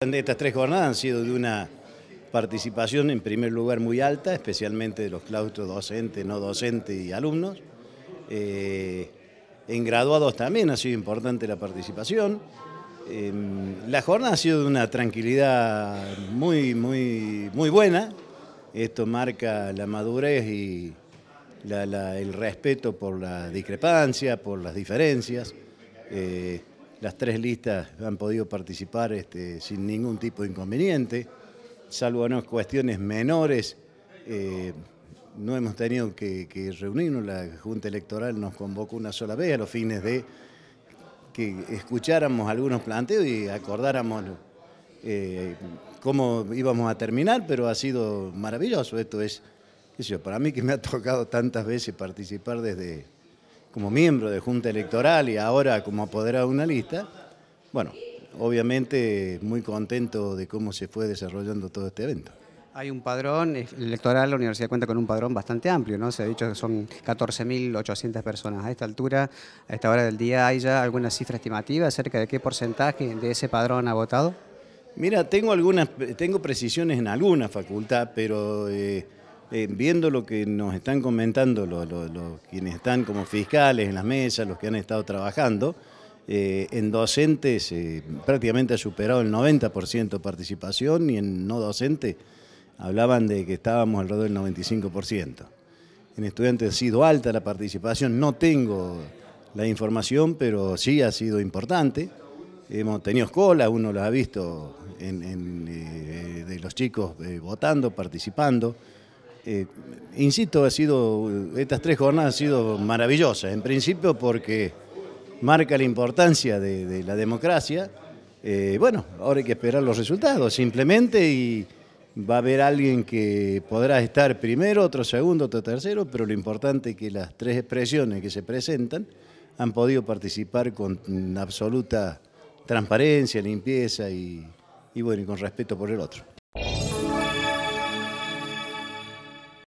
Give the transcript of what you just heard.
Estas tres jornadas han sido de una participación en primer lugar muy alta, especialmente de los claustros docentes, no docentes y alumnos. Eh, en graduados también ha sido importante la participación. Em, la jornada ha sido de una tranquilidad muy, muy, muy buena. Esto marca la madurez y el respeto por la discrepancia, por las diferencias. Eh, las tres listas han podido participar este, sin ningún tipo de inconveniente, salvo unas cuestiones menores. Eh, no hemos tenido que, reunirnos, la Junta Electoral nos convocó una sola vez a los fines de que escucháramos algunos planteos y acordáramos eh, cómo íbamos a terminar, pero ha sido maravilloso. Esto es, eso para mí que me ha tocado tantas veces participar desde como miembro de Junta Electoral y ahora como apoderado de una lista, bueno, obviamente muy contento de cómo se fue desarrollando todo este evento. Hay un padrón electoral, la universidad cuenta con un padrón bastante amplio, ¿no? Se ha dicho que son 14.800 personas. A esta altura, a esta hora del día, ¿hay ya alguna cifra estimativa acerca de qué porcentaje de ese padrón ha votado? Mira, tengo algunas, tengo precisiones en alguna facultad, pero eh, eh, viendo lo que nos están comentando los quienes están como fiscales en las mesas, los que han estado trabajando, eh, en docentes eh, prácticamente ha superado el 90% de participación y en no docentes hablaban de que estábamos alrededor del 95%. En estudiantes ha sido alta la participación, no tengo la información, pero sí ha sido importante. Hemos tenido escuelas, uno lo ha visto de los chicos votando, participando. Eh, insisto, ha sido, estas tres jornadas han sido maravillosas, en principio porque marca la importancia de, la democracia. Eh, bueno, ahora hay que esperar los resultados, simplemente, y va a haber alguien que podrá estar primero, otro segundo, otro tercero, pero lo importante es que las tres expresiones que se presentan han podido participar con absoluta transparencia, limpieza y bueno, y con respeto por el otro.